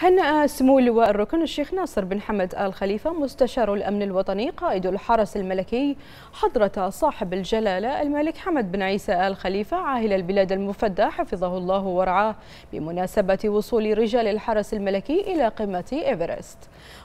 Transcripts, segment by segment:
هنأ سمو الركن الشيخ ناصر بن حمد آل خليفة مستشار الأمن الوطني قائد الحرس الملكي حضرة صاحب الجلالة الملك حمد بن عيسى آل خليفة عاهل البلاد المفدى حفظه الله ورعاه بمناسبة وصول رجال الحرس الملكي إلى قمة إيفرست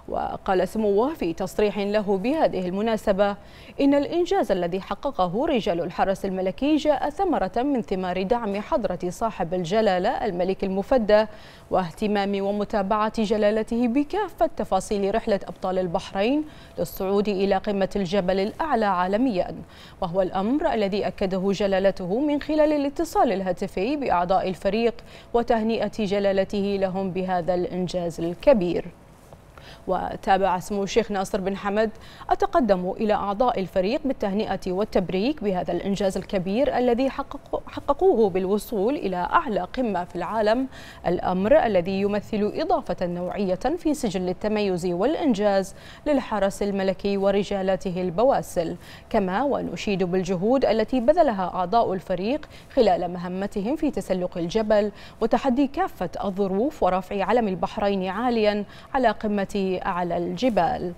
وقال سموه في تصريح له بهذه المناسبة إن الإنجاز الذي حققه رجال الحرس الملكي جاء ثمرة من ثمار دعم حضرة صاحب الجلالة الملك المفدى واهتمام ومتابعة متابعة جلالته بكافة تفاصيل رحلة أبطال البحرين للصعود إلى قمة الجبل الأعلى عالميا وهو الأمر الذي أكده جلالته من خلال الاتصال الهاتفي بأعضاء الفريق وتهنئة جلالته لهم بهذا الإنجاز الكبير وتابع سمو الشيخ ناصر بن حمد أتقدم إلى أعضاء الفريق بالتهنئة والتبريك بهذا الإنجاز الكبير الذي حققوه بالوصول إلى أعلى قمة في العالم الأمر الذي يمثل إضافة نوعية في سجل التميز والإنجاز للحرس الملكي ورجالته البواسل كما ونشيد بالجهود التي بذلها أعضاء الفريق خلال مهمتهم في تسلق الجبل وتحدي كافة الظروف ورفع علم البحرين عاليا على قمة على الجبال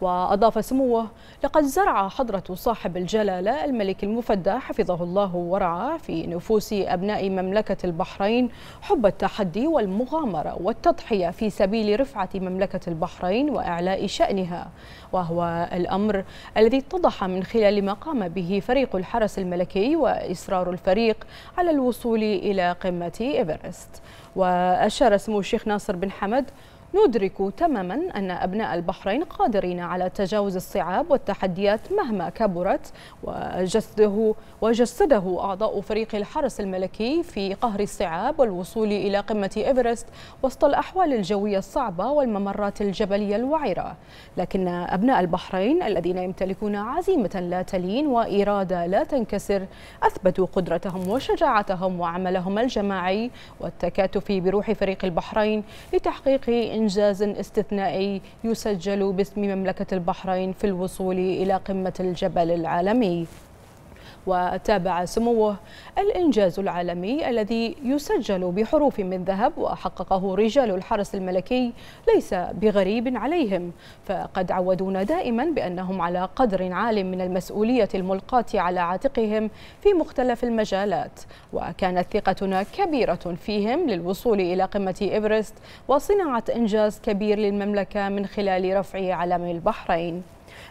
وأضاف سموه لقد زرع حضرة صاحب الجلالة الملك المفدى حفظه الله ورعاه في نفوس أبناء مملكة البحرين حب التحدي والمغامرة والتضحية في سبيل رفعة مملكة البحرين وإعلاء شأنها وهو الأمر الذي اتضح من خلال ما قام به فريق الحرس الملكي وإصرار الفريق على الوصول إلى قمة إيفرست وأشار سمو الشيخ ناصر بن حمد ندرك تماما أن أبناء البحرين قادرين على تجاوز الصعاب والتحديات مهما كبرت وجسده وجسده أعضاء فريق الحرس الملكي في قهر الصعاب والوصول إلى قمة إيفرست وسط الأحوال الجوية الصعبة والممرات الجبلية الوعرة لكن أبناء البحرين الذين يمتلكون عزيمة لا تلين وإرادة لا تنكسر أثبتوا قدرتهم وشجاعتهم وعملهم الجماعي والتكاتف بروح فريق البحرين لتحقيق إنجاز استثنائي يسجل باسم مملكة البحرين في الوصول إلى قمة الجبل العالمي وتابع سموه الإنجاز العالمي الذي يسجل بحروف من ذهب وحققه رجال الحرس الملكي ليس بغريب عليهم فقد عودونا دائما بأنهم على قدر عال من المسؤولية الملقاة على عاتقهم في مختلف المجالات وكانت ثقتنا كبيرة فيهم للوصول إلى قمة إيفرست وصناعة إنجاز كبير للمملكة من خلال رفع علم البحرين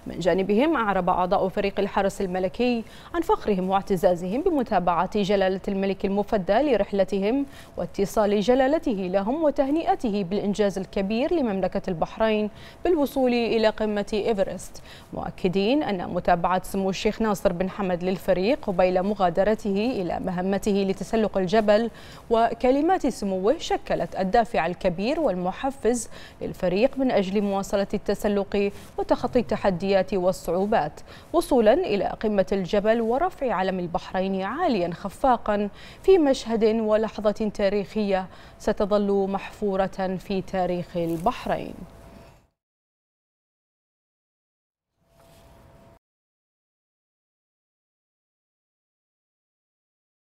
من جانبهم أعرب أعضاء فريق الحرس الملكي عن فخرهم واعتزازهم بمتابعة جلالة الملك المفدى لرحلتهم واتصال جلالته لهم وتهنئته بالإنجاز الكبير لمملكة البحرين بالوصول إلى قمة إيفرست مؤكدين أن متابعة سمو الشيخ ناصر بن حمد للفريق قبيل مغادرته إلى مهمته لتسلق الجبل وكلمات سموه شكلت الدافع الكبير والمحفز للفريق من أجل مواصلة التسلق وتخطي التحدي التحديات والصعوبات وصولا إلى قمة الجبل ورفع علم البحرين عاليا خفاقا في مشهد ولحظة تاريخية ستظل محفورة في تاريخ البحرين